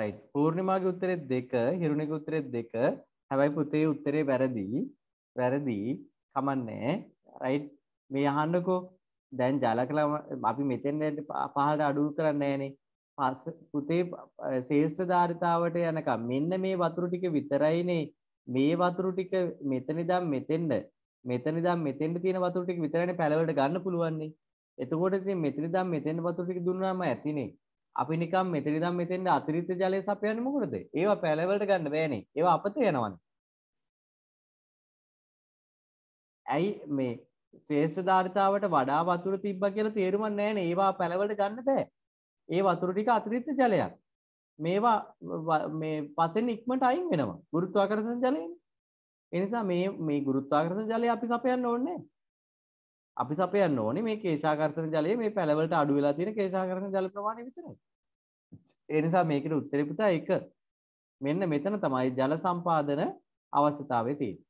රයි් පූර්ණිමාගේ උත්තරෙත් දෙක හිරුණෙක උත්තරෙත් දෙක හැබැයි පුතේ උත්තරේ වැරදිී වැරදිී කමන්නේ රයි් මේ අහන්නකෝ දැන් ජලකලම අපි මෙතෙන්ට පහට අඩු කරන්නේනේ පස්ස පුතේ ශේෂ්ඨ ධාරිතාවට යනකම් මෙන්න මේ වතුරු ටික විතරයිනේ මේ වතුරු ටික මෙතනිදම් මෙතෙන්ට මෙතනිදම් මෙතෙන්ට තියෙන වතුරු ටික විතරයිනේ පැලවලට ගන්න පුළුවන්නේ එතකොට ඉතින් මෙතනිදම් මෙතෙන්ට වතුරු ටික දුන්නාම ඇතිනේ අපි නිකම් මෙතනිදම් මෙතෙන්ට අතිරිත ජලය සපයන්නේ මොකටද? ඒවා පැලවලට ගන්න බෑනේ. ඒවා අපතේ යනවනේ. ඇයි මේ ශේෂ්ඨ ධාරිතාවට වඩා වතුර තිබ්බා කියලා තේරුමක් නැහැනේ. ඒවා පැලවලට ගන්න බෑ. ඒ වතුර ටික අතිරිත ජලයක්. මේවා මේ පසෙන් ඉක්මනට අයින් වෙනවා. ගුරුත්වාකර්ෂණ ජලයනේ. ඒ නිසා මේ මේ ගුරුත්වාකර්ෂණ ජලය අපි සපයන්න ඕනේ නැහැ. අපි සපයන්න ඕනේ මේ කේශාකර්ෂණ ජලය මේ පැලවලට අඩු වෙලා තියෙන කේශාකර්ෂණ ජල ප්‍රමාණය විතරයි. ඒ නිසා මේකට උත්තරේ පුතා එක මෙන්න මෙතන තමයි ජල සම්පාදන අවශ්‍යතාවය තියෙන්නේ.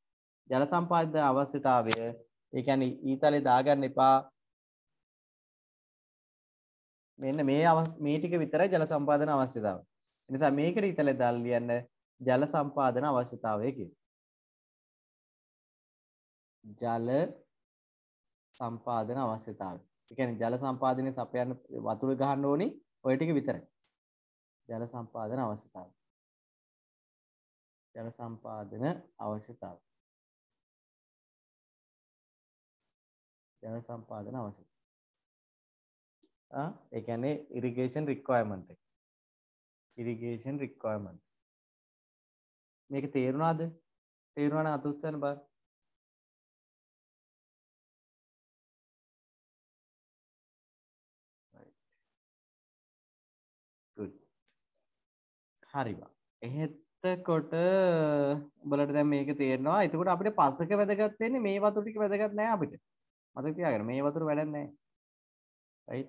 ජල සම්පාදන අවශ්‍යතාවය ඒ කියන්නේ ඊතලේ දාගන්න එපා. මෙන්න මේ මේ ටික විතරයි ජල සම්පාදන අවශ්‍යතාවය. ඒ නිසා මේකට ඊතලේ දාලා ලියන්න ජල සම්පාදන අවශ්‍යතාවය කියලා. ජල සම්පාදන අවශ්‍යතාවය. ඒ කියන්නේ ජල සම්පාදනයේ සපයන්න වතුර ගහන්න ඕනි ඔය ටික විතරයි. ජල සම්පාදන අවශ්‍යතාවය. ජල සම්පාදන අවශ්‍යතාවය. ජල සම්පාදන අවශ්‍යතාවය. ආ ඒ කියන්නේ irrigation requirement එක. irrigation requirement. මේක තේරුණාද? තේරුණා නම් අතුස්සන්න බලන්න. හරිවා එහෙත්තකොට බලට දැ මේක තේරවා එතකොට අපිට පස්සක වැදගත්වෙන්නේ මේ වතුටික වැදගත් නෑ අපිට මතතියාගෙන මේ වතුර වැඩන්නෑ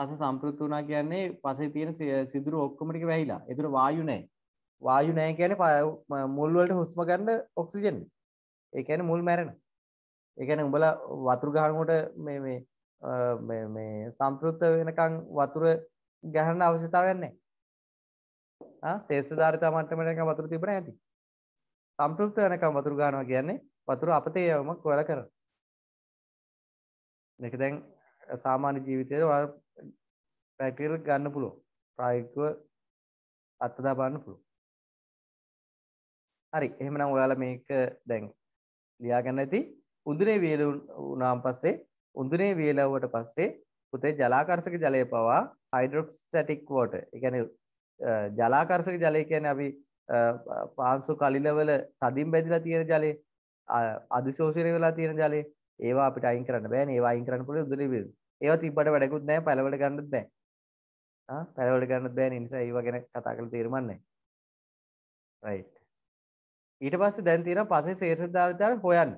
පස සම්පෘත් වනා කියන්නේ පසේ තියෙන සිදුරු ඔක්කොමටික වැහිලා එතුර වායුනෑ වායු නෑ කියන මුල්වලට හුස්ම ගන්න ඔක්සිජන් ඒකන මුල් මැරෙන ඒකන උඹල වතුර ගහනකොට මේ සම්පෘත්ත වෙනකං වතුර ගැහන්න අවශ්‍යතාවන්නේ ශේෂධාරිතා මට්ටමට යනකම් වතුර තිබුණ ඇති. සම්පෘක්ත වෙනකම් වතුර ගන්නවා කියන්නේ වතුර අපතේ යවමක් ඔයාලා කරනවා. මේක දැන් සාමාන්‍ය ජීවිතයේ ඔයාලා ප්‍රැක්ටිකල් ගන්න පුළුවන්. ප්‍රායෝගිකව අත්දා බලන්න පුළුවන්. හරි එහෙමනම් ඔයාලා මේක දැන් ලියා ගන්න ඇති. උඳුනේ වේල වුණාන් පස්සේ උඳුනේ වේලවුවට පස්සේ පුතේ ජලාකර්ෂක ජලය පවා හයිඩ්‍රොස්ටැටික් වෝටර්. ඒ කියන්නේ ජලාකර්ෂක ජලය කියන්නේ අපි පාංශු කලිලවල තදින් බැඳිලා තියෙන ජලය අධිශෝෂණය වෙලා තියෙන ජලය ඒවා අපිට අයින් කරන්න බෑනේ ඒවා අයින් කරන්න පුළුවන් දුලි බිඳු ඒවා තිබ්බට වැඩකුත් නැහැ පළවල ගන්නත් බෑ ආ පළවල ගන්නත් බෑනේ නිසා ඒවා ගැන කතා කරලා තීරමක් නැහැ right ඊට පස්සේ දැන් තියෙනවා පසේ ශේෂ ධාරිතාව හොයන්න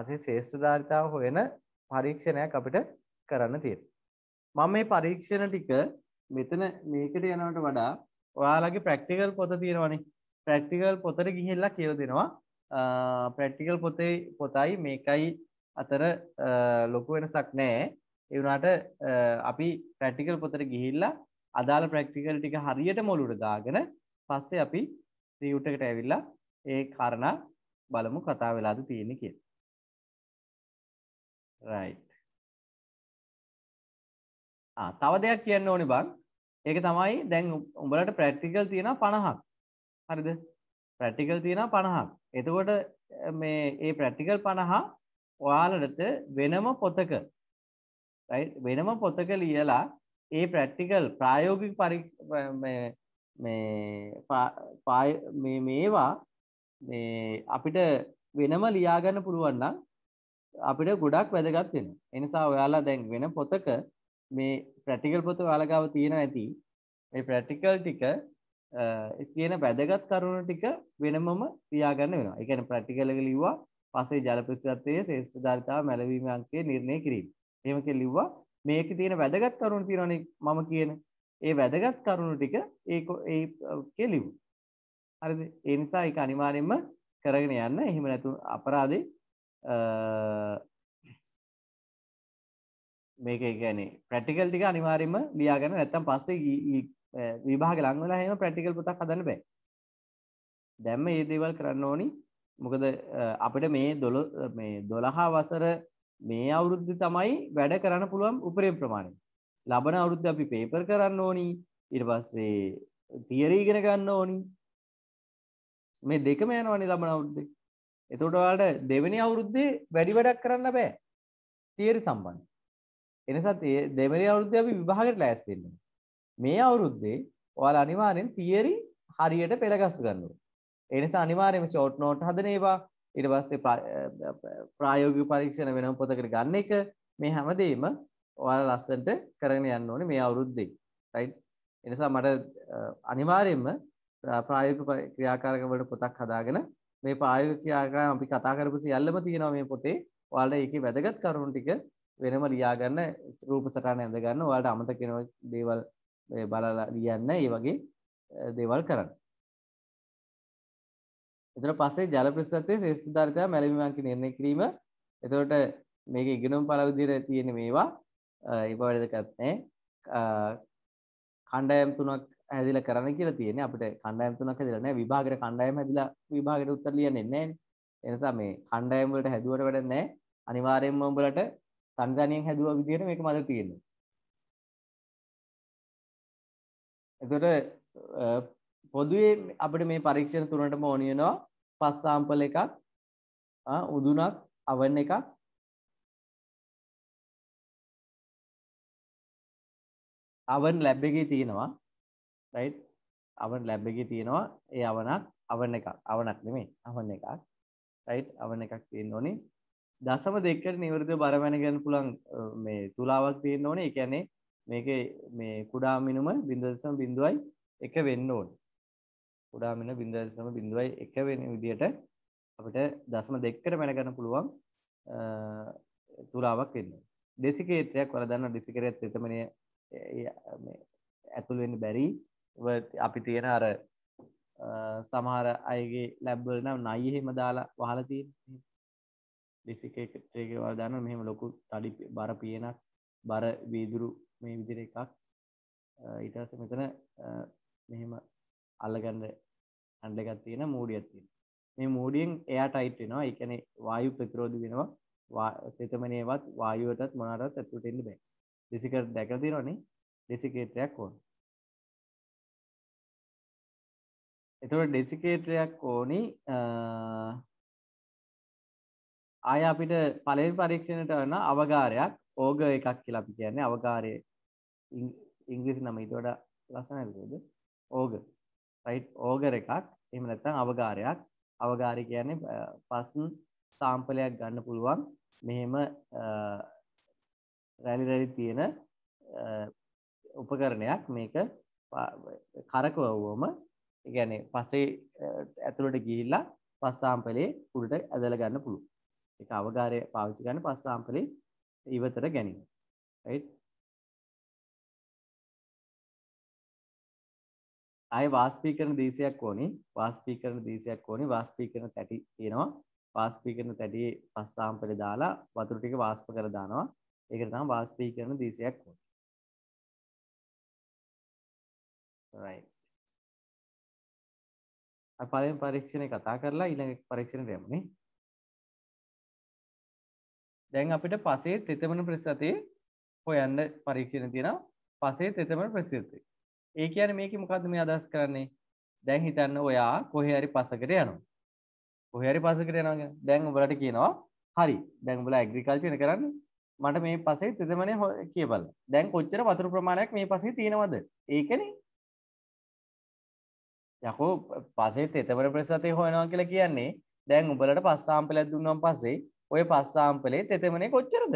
පසේ ශේෂ ධාරිතාව හොයන පරීක්ෂණයක් අපිට කරන්න තියෙනවා මම මේ පරීක්ෂණ ටික මෙතන මේකට යනවට වඩා ඔයාලගේ ප්‍රක්ටිකල් පොත තියෙනවනේ ප්‍රක්ටිකල් පොතර ගිහිල්ලා කියල දෙනවා ප්‍රක්ටිකල් පොතේ පොතයි මේකයි අතර ලොකු වෙනසක් නෑ එවනාට අපි ප්‍රක්ටිකල් පොතර ගිහිල්ලා අදාළ ප්‍රක්ටිකල් ටික හරියට මොලුට දාගෙන පස්සේ අපි තියුටකට ඇවිල්ලා ඒ කරණ බලමු කතා වෙලාද තියෙන කිය. රයි්. තව දෙයක් කියන්න ඕනි බං ඒක තමයි දැන් උඹලට ප්‍රැක්ටිකල් තියෙන පණහක් හරිද ප්‍රැක්ටිකල් තියෙන පණහක් එතකොට මේ ඒ ප්‍රැක්ටිකල් පණහා ඔයාලට වෙනම පොතක වෙනම පොතක ලියලා ඒ ප්‍රැක්ටිකල් ප්‍රායෝගික පරි මේ මේවා මේ අපිට වෙනම ලියාගන්න පුළුවන්න අපිට ගොඩක් වැදගත් වෙන එනිසා ඔයාලා දැන් වෙන පොතක මේ ප්‍රටිකල් පොත වාලගාව තියෙන ඇති මේ ප්‍රටිකල් ටික තියෙන වැදගත් කරුණ ටික වෙනමම තියාගන්න වෙනවා එකන ප්‍රටිකලක ලිව්වා පසේ ජලප්‍රසිත්වයේ ශේෂ්‍ර ධාරිතාව මැලවීම අංකය නිර්ණය කිරීම එමක ලිව්වා මේක තියෙන වැදගත් කරුණු තියෙනවනේ මම කියන ඒ වැදගත් කරුණු ටික ඒක ඒකේ ලිව්ව. හරිද? ඒ නිසා ඒක අනිවාර්යයෙන්ම කරගෙන යන්න. එහෙම නැතු අපරාධේ මේක ගැනේ ප්‍රටිකල් ටික අනිවාරෙන්ම ලියාගන්න නැත්තම් පස්සේ විභාග ලං වෙලා එහෙම ප්‍රැක්ටිකල් පොතක් හදන්න බෑ. දැම්ම මේ දේවල් කරන්න ඕනි. මොකද අපිට මේ 12 මේ 12 වසර මේ අවුරුද්දේ තමයි වැඩ කරන්න පුළුවන් උපරිම ප්‍රමාණය. ලබන අවුරුද්ද අපි පේපර් කරන්න ඕනි. ඊට පස්සේ තියරි ඉගෙන ගන්න ඕනි. මේ දෙකම යනවනේ ලබන අවුරුද්දේ. එතකොට ඔයාලට දෙවෙනි අවුරුද්දේ වැඩි වැඩක් කරන්න බෑ. තියරි සම්බන්ධ. එනිසා දෙමරි අවුරුද්දේ අපි විභාගයට ලෑස්ති වෙන්න ඕනේ. මේ අවුරුද්දේ ඔයාලා අනිවාර්යෙන් තියරි හරියට පෙළගස්ස ගන්න ඕනේ. ඒ නිසා අනිවාර්යයෙන්ම ෂෝට් නෝට් හදන ඒවා ඊට පස්සේ ප්‍රායෝගික පරීක්ෂණ වෙනම පොතකට ගන්න එක මේ හැමදේම ඔයාලා ලස්සනට කරගෙන යන්න ඕනේ මේ අවුරුද්දේ. රයිට්. ඒ නිසා මට අනිවාර්යයෙන්ම ප්‍රායෝගික ක්‍රියාකාරකම් වල පොතක් හදාගෙන මේ ප්‍රායෝගික ක්‍රියාකාරකම් අපි කතා කරපු සියල්ලම තියෙනවා මේ පොතේ. ඔයාලා ඒකේ වැදගත් කරුණු ටික වෙනම ලියාගන්න රූප සටහන ඇඳගන්න ඔයාලට අමතක වෙන දේවල් බලලා ලියන්න ඒ වගේ දේවල් කරන්න. එතන පස්සේ ජල ප්‍රතිශතයේ ශ්‍රේෂ්ඨධාරිතා මැලවි මාංක නිර්ණය කිරීම. එතකොට මේක ඉගෙනුම් පළ විදිහට තියෙන මේවා ඒපවල දෙකක් නැහැ. කණ්ඩායම් තුනක් හැදිලා කරන්න කියලා තියෙන්නේ. අපිට කණ්ඩායම් තුනක් හැදිලා නැහැ. විභාගෙට කණ්ඩායම් හැදිලා විභාගෙට උත්තර ලියන්නේ නැහැ. එනිසා මේ කණ්ඩායම් වලට හැදුවට වැඩක් නැහැ. අනිවාර්යයෙන්ම උඹලට තනියෙන් හැදුවා විදිහට මේක මද තියෙනවා. එතකොට පොදුවේ අපිට මේ පරීක්ෂණ තුනටම ඕන වෙනවා පස් සාම්පල් එකක් උදුනක් අවන් එකක් අවන් ලැබ් එකේ තියෙනවා රයිට් අවන් ලැබ් එකේ තියෙනවා ඒ අවනක් අවන් එකක් අවනක් නෙමෙයි අවන් එකක් රයිට් අවන් එකක් තියෙන්න ඕනේ දසම දෙකට නිවරද බරවැනගැන පුළන් මේ තුලාවක් තියෙන්න්න ඕන එකැනේ මේක මේ කුඩා මිනුම බිඳදසම බිඳුවයි එක වෙන්න ඕන කුඩාමින බිඳදසම බිඳුවයි එක වෙන විදියට අපට දසම දෙක්කට මැනගන්න පුළුවන් තුලාවක් වෙන්න ඩෙසිකේටයක් වලදන්න ඩිසිකරත් එතමනය ඇතුළවෙන්න බැරි අපි තියෙන අර සමහර අයගේ ලැබ්බල් නම් නයිහෙම දාලා වහලතිී ඩෙසික එකේවල් දාන මෙහෙම ලොකු තඩි බර පියනක් බර වීදුරු මේ විදිර එකක් ඊටස මෙතන මෙහෙම අල්ලගන්න අන්ඩගත් තියෙන මූඩියත් තියෙන මේ මූඩියෙන් එයා ටයිට් වෙනවා එකන වායු ප්‍රතිරෝධ වෙනවා තෙතමනේවත් වායුවටත් මොනාටත් ඇතුට එන්න බෑ ඩෙසිකර් දැකතිරනේ ඩෙසිකේටයක් ඕන එතවට ඩෙසිකේටරයක් ඕනි ආය අපිට පළවෙනි පරීක්ෂණයට වෙන අවකාරයක් ඕග එකක් කියලා අපි කියන්නේ අවකාරයේ ඉංග්‍රීසි නම ඊට වඩා ලස්සන නේද ඕග රයිට් ඕගර් එකක් එහෙම නැත්නම් අවකාරයක් අවකාරය කියන්නේ පස්න් සාම්පලයක් ගන්න පුළුවන් මෙහෙම රැලි රැලි තියෙන උපකරණයක් මේක කරකවවම ගැන පසේ ඇතුළට ගිහිල්ලා පස්සාම්පලේ උඩට ඇදල ගන්න පුළුව ඒක අවගාරය පාවිච්චි කරන්න පස් සාම්පලේ ඉවතට ගැනීම. right? ආය වාෂ්පීකරණ දීසයක් ඕනේ. වාෂ්පීකරණ දීසයක් ඕනේ. වාෂ්පීකරණ තැටි තියෙනවා. වාෂ්පීකරණ තැටියේ පස් සාම්පලේ දාලා වතුර ටික වාෂ්ප කරලා දානවා. ඒකට තමයි වාෂ්පීකරණ දීසයක් ඕනේ. right. පලෙන් පරීක්ෂණය කතා කරලා ඊළඟ පරීක්ෂණයට යමුනේ. දැන් අපිට පසේ තෙතමන ප්‍රතිශතයේ හොයන්න පරීක්ෂණ තියෙනවා පසේ තෙතමන ප්‍රතිශතය. ඒ කියන්නේ මේකේ මොකද්ද මේ අදහස් කරන්නේ? දැන් හිතන්න ඔයා කොහේ හරි පසකට යනවා. කොහේ හරි පසකට යනවා කියන්නේ දැන් ඔයාලට කියනවා හරි දැන් ඔයාලා ඇග්‍රිකල්චර් කරන්න මට මේ පසේ තෙතමනේ කියපළ. දැන් කොච්චර වතුර ප්‍රමාණයක් මේ පසේ තියෙනවද? ඒකනේ යකෝ පසේ තෙතමන ප්‍රතිශතය හොයනවා කියලා කියන්නේ දැන් උඹලට පස් සාම්පලයක් දුන්නාන් පස්සේ ඔය පස්සාම්පලේ තෙතමනේ කොච්චරද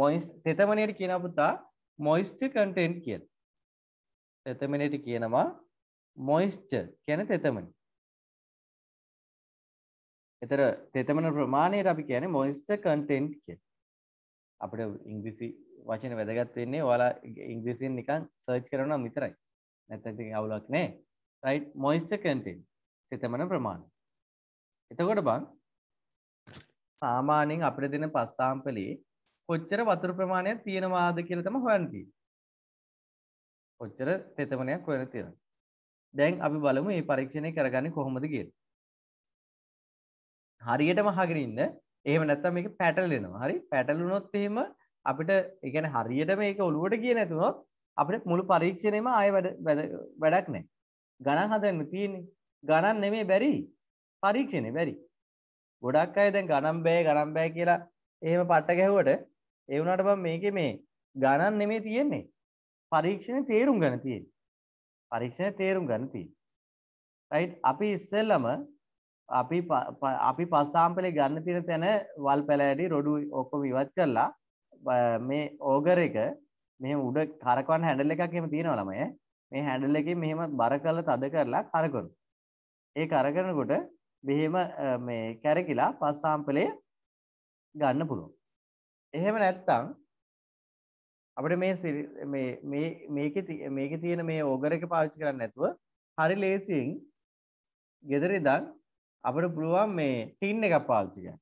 මොයිස් තෙතමනයට කියන පුතා මොයිස්ච කටෙන්ට් කියල් තෙතමනයට කියනවා මොයිස්ච කියන තෙතමනි එතර තෙතමන ප්‍රමාණයට අපි කියන මොයිස්ට කටෙන්ට් කිය අපට ඉංග්‍රිසි වචන වැදගත් වෙන්නේ ඔයාලා ඉංග්‍රීසින් නිකන් සර්ච් කරනවා විතරයි. නැත්නම් ඉතින් අවුලක් නෑ. right moisture content තෙතමන ප්‍රමාණය. එතකොට බං සාමාන්‍යයෙන් අපිට දෙන පස් සාම්පලේ කොච්චර වතුර ප්‍රමාණයක් තියෙනවාද කියලා තමයි හොයන්න තියෙන්නේ. කොච්චර තෙතමනයක් හොයන්න තියෙනවද? දැන් අපි බලමු මේ පරීක්ෂණය කරගන්නේ කොහොමද කියලා. හරියටම අහගෙන ඉන්න. එහෙම නැත්නම් මේක පැටලෙනවා. හරි? පැටලුනොත් එහෙම අපිට ඒ කියන්නේ හරියට මේක ඔළුවට ගියේ නැතුනොත් අපිට මුළු පරීක්ෂණයම ආයෙ වැඩ වැඩක් නැහැ. ගණන් හදන්න තියෙන්නේ. ගණන් නෙමෙයි බැරි. පරීක්ෂණේ බැරි. ගොඩක් අය දැන් ගණන් බෑ ගණන් බෑ කියලා එහෙම පට්ට ගැහුවට ඒ වුණාට මම මේකේ මේ ගණන් නෙමෙයි තියෙන්නේ. පරීක්ෂණේ තේරුම් ගන්න තියෙන්නේ. පරීක්ෂණේ තේරුම් ගන්න තියෙන්නේ. රයිට් අපි ඉස්සෙල්ලම අපි අපි පස් සාම්පලේ ගන්න තියෙන තැන වල් පැලෑඩි රොඩු ඔක්කොම ඉවත් කරලා මේ ඕගර් එක මෙහෙම උඩ කරකවන හැන්ඩල් එකක් එහෙම තියෙනවා ළමයි. මේ හැන්ඩල් එකේ මෙහෙම බර කරලා තද කරලා කරකවනවා. ඒ කරකනකොට මෙහෙම මේ කැරකිලා පස් සාම්පලය ගන්න පුළුවන්. එහෙම නැත්තම් අපිට මේ මේ මේ මේකේ මේකේ තියෙන මේ ඕගර් එක පාවිච්චි කරන්නේ නැතුව හරි ලේසියෙන් ගෙදර ඉඳන් අපිට පුළුවන් මේ ටින් එකක් පාවිච්චි කරන්න.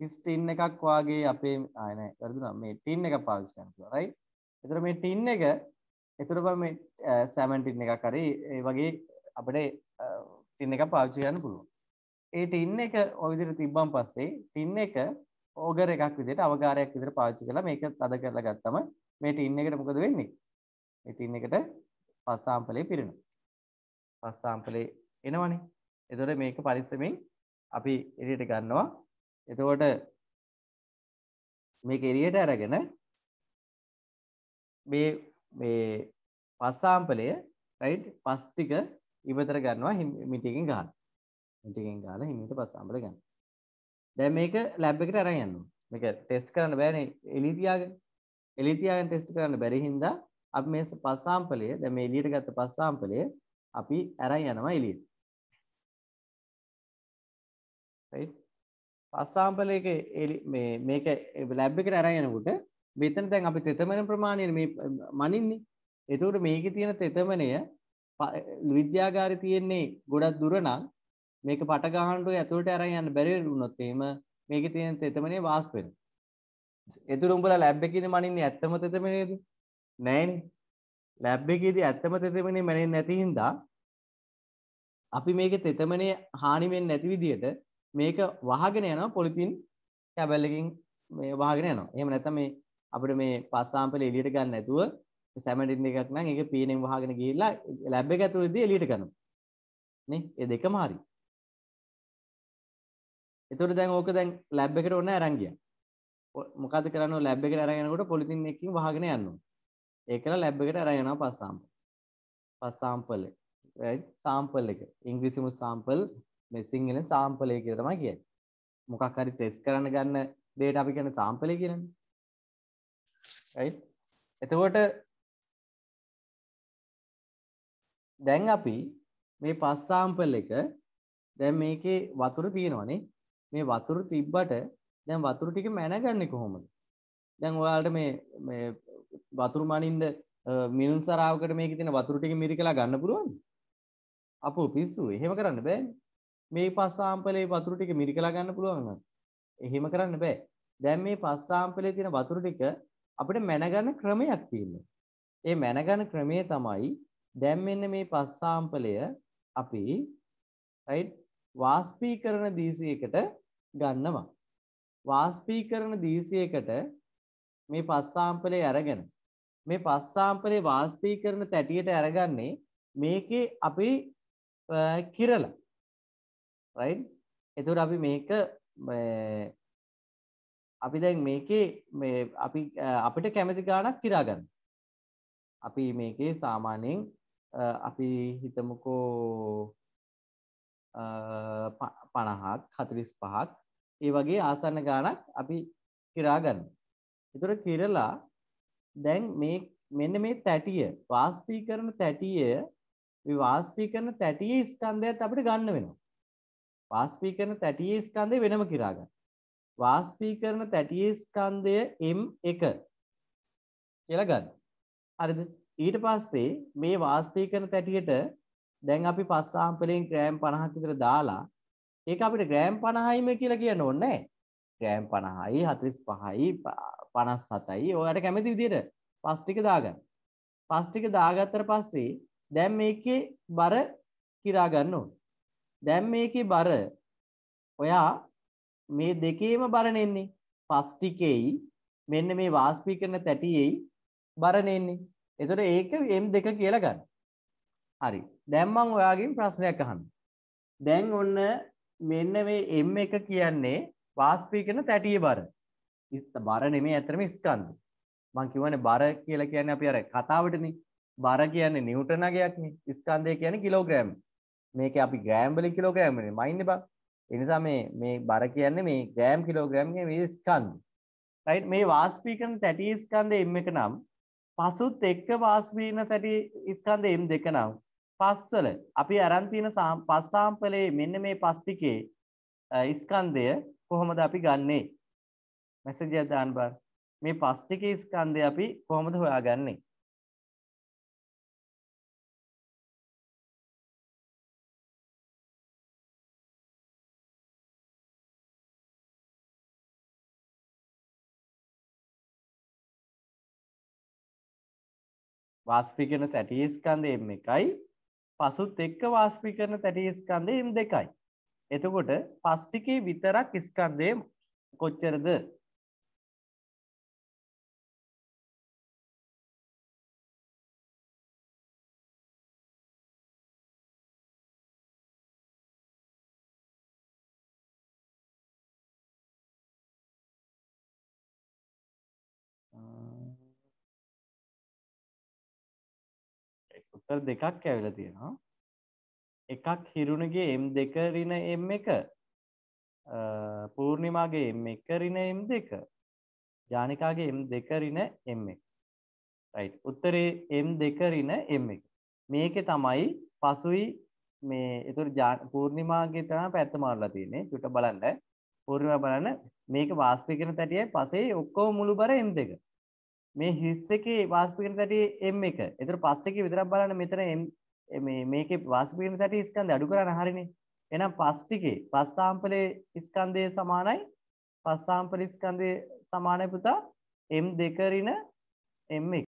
කිස් ටින් එකක් වාගේ අපේ ආය නෑ වැරදුනා මේ ටින් එකක් පාවිච්චි කරන්න පුළුවන්. රයිට්. ඒතර මේ ටින් එක ඒතර බා මේ සැමන් ටින් එකක් හරි ඒ වගේ අපිට ටින් එකක් පාවිච්චි කරන්න පුළුවන්. ඒ ටින් එක ඔය විදිහට තිබ්බන් පස්සේ ටින් එක ඕගර් එකක් විදිහට අවකාරයක් විදිහට පාවිච්චි කරලා මේක තද කරලා ගත්තම මේ ටින් එකට මොකද වෙන්නේ? මේ ටින් එකට පස් සාම්පලේ පිරෙනවා. පස් සාම්පලේ එනවනේ. එතකොට මේක පරිස්සමෙන් අපි එළියට ගන්නවා. එතකොට මේක එළියට අරගෙන මේ මේ පස් සාම්පලය රයිට් පස් ටික ඉවතර ගන්නවා මිටියකින් ගන්න. ටිකෙන් ගාලා හිමීට පස් අඹල ගන්න. දැන් මේක ලැබ් එකට අරන් යන්න ඕනේ. මේක ටෙස්ට් කරන්න බෑනේ එළිය තියාගෙන. එළිය තියාගෙන ටෙස්ට් කරන්න බැරි හින්දා අපි මේ පස් සාම්පලය දැන් මේ එළියට ගත්ත පස් සාම්පලය අපි අරන් යනවා එළියට. right? පස් සාම්පල එක මේ මේක ලැබ් එකට අරන් යනකොට මෙතන දැන් අපි තෙතමන ප්‍රමාණය මේ මනින්නේ. එතකොට මේකේ තියෙන තෙතමනය විද්‍යාගාරේ තියෙන්නේ ගොඩක් දුර නම් මේක පට ගහනට ඇතුළට අරන් යන්න බැරි වුණොත් එහෙම මේකේ තියෙන තෙතමනේ වාස්ප වෙන. ඒතුළු උඹලා ලැබ් එකේදී මනින්නේ ඇත්තම තෙතමනේද? නැහැනේ. ලැබ් එකේදී ඇත්තම තෙතමනේ මනින්නේ නැති හින්දා අපි මේකේ තෙතමනේ හානි වෙන්නේ නැති විදියට මේක වහගෙන යනවා පොලිතින් කැබල් එකකින් මේ වහගෙන යනවා. එහෙම නැත්නම් මේ අපිට මේ පස්සාම්පල එළියට ගන්න නැතුව සැමඩින් එකක් නම් ඒක පීනෙන් වහගෙන ගිහිල්ලා ලැබ් එක ඇතුළේදී එළියට ගන්නවා. නේ? ඒ දෙකම හරියි. එතකොට දැන් ඕක දැන් ලැබ් එකට ඔන්න අරන් ගියා. මොකද කරන්නේ ලැබ් එකට අරන් යනකොට පොලිතින් එකකින් වහගෙන යන්න ඕනේ. ඒකලා ලැබ් එකට අරන් යනවා පස් සාම්පල්. පස් සාම්පල් එක. right සාම්පල් එක. ඉංග්‍රීසිම සාම්පල් මේ සිංහලෙන් සාම්පල් එක කියලා තමයි කියන්නේ. මොකක් හරි ටෙස්ට් කරන්න ගන්න දේට අපි කියන්නේ සාම්පල් එක කියලානේ. right? එතකොට දැන් අපි මේ පස් සාම්පල් එක දැන් මේකේ වතුර තියෙනවනේ මේ වතුර තිබ්බට දැන් වතුර ටික මැනගන්නේ කොහොමද? දැන් ඔයාලට මේ මේ වතුර මනින්ද මිනුම් සරාවකට මේකේ තියෙන වතුර ටික මිරිකලා ගන්න පුළුවන්ද? අපෝ පිස්සු. එහෙම කරන්න බෑනේ. මේ පස් සාම්පලේ වතුර ටික මිරිකලා ගන්න පුළුවන් එහෙම කරන්න බෑ. දැන් මේ පස් සාම්පලේ තියෙන වතුර ටික අපිට මැනගන්න ක්‍රමයක් තියෙනවා. ඒ මැනගන්න ක්‍රමය තමයි දැන් මෙන්න මේ පස් සාම්පලය අපි right වාෂ්පීකරණ දීසියකට ගන්නවා. වාෂ්පීකරණ දීසියකට මේ පස් සාම්පලේ අරගෙන මේ පස් සාම්පලේ වාෂ්පීකරණ තැටියට අරගන්නේ මේකේ අපි කිරල. රයිට්? එතකොට අපි මේක අපි දැන් මේකේ මේ අපි අපිට කැමති ගාණක් කිරා ගන්න. අපි මේකේ සාමාන්‍යයෙන් අපි හිතමුකෝ පණහක් හතරිස් පහක් ඒ වගේ ආසන්න ගානක් අපි කිරාගන්න. එතුර කිරලා දැන් මේ මෙන්න මේ තැටිය වාස්පී කරන තැටිය වාස්පී කරන තැටිය ස්කන්ධයත් අපිට ගන්න වෙනවා. වාස්පී කරන තැටිය ස්කන්ධය වෙනම කිරාගන්න. වාස්පී කරන තැටිය ස්කන්ධය M එක කියලා ගන්න. හරිද? ඊට පස්සේ මේ වාස්පී කරන තැටියට දැන් අපි පස් සාම්පලෙන් ග්‍රෑම් 50ක් විතර දාලා ඒක අපිට ග්‍රෑම් 50යිම කියලා කියන්න ඕනේ නැහැ. ග්‍රෑම් 50යි 45යි 57යි ඔයාලට කැමති විදිහට පස් ටික දාගන්න. පස් ටික දාගත්තට පස්සේ දැන් මේකේ බර කිරා ගන්න ඕනේ. දැන් මේකේ බර ඔයා මේ දෙකේම බර නෙන්නේ. පස් ටිකේයි මෙන්න මේ වාෂ්පීකරණ තැටියේයි බර නෙන්නේ. එතකොට ඒක M2 කියලා ගන්න. හරි. දැන් මම ඔයාගෙන් ප්‍රශ්නයක් අහන්න. දැන් ඔන්න මෙන්න මේ M1 කියන්නේ වාෂ්පීකරණ තැටිය බර. බර නෙමෙයි ඇත්තටම ස්කන්ධ. මම කියවනේ බර කියලා කියන්නේ අපි අර කතාවටනේ. බර කියන්නේ නිව්ටන් අගයක්නේ. ස්කන්ධය කියන්නේ කිලෝග්‍රෑම්. මේකේ අපි ග්‍රෑම් වලින් කිලෝග්‍රෑම් වෙන්නේ මයින්නේ බං. ඒ නිසා මේ මේ බර කියන්නේ මේ ග්‍රෑම් කිලෝග්‍රෑම් කියන්නේ මේ ස්කන්ධ. රයිට් මේ වාෂ්පීකරණ තැටිය ස්කන්ධය M1 නම් පසුත් එක්ක වාෂ්පීකරණ තැටිය ස්කන්ධය M2 නම් පස්වල අපි අරන් තියෙන පස්සාම්පලේ මෙන්න මේ පස් ටිකේ ස්කන්ධය කොහොමද අපි ගන්නෙ? මැසේජ් එකක් දාන්න බලන්න. මේ පස් ටිකේ ස්කන්ධය අපි කොහොමද හොයාගන්නේ? වාස්පීකරණ තැටි ස්කන්ධය M එකයි පසුත් එක්ක වාස්පීකරණ තැටි ස්කන්ධය එම් දෙකයි. එතකොට පස්ටිකේ විතරක් ස්කන්ධය කොච්චරද උත්තර දෙකක් ඇවිල්ලා තියෙනවා. එකක් හිරුණගේ M2 ඍණ M1 පූර්ණිමාගේ M1 ඍණ M2 ජානිකාගේ M2 ඍණ M1 right උත්තරේ M2 ඍණ M1 මේකේ තමයි පසුයි මේ ඒතර පූර්ණිමාගේ තමයි පැත්ත මාරලා තියෙන්නේ චුට්ට බලන්න පූර්ණිමා බලන්න මේක වාස්පීකරණ තැටියයි පසේ ඔක්කොම මුළු බර M2 මේ හිස් එකේ වාස්පිකරණ තැටි M එක. ඒතර පස්ට එකේ විතරක් බලන්න මෙතන M මේ මේකේ වාස්පිකරණ තැටි ස්කන්ධය අඩු කරන්න හරිනේ. එහෙනම් පස් ටිකේ පස් සාම්පලේ ස්කන්ධය සමානයි පස් සාම්පල ස්කන්ධය සමානයි පුතා M2 ඍණ M1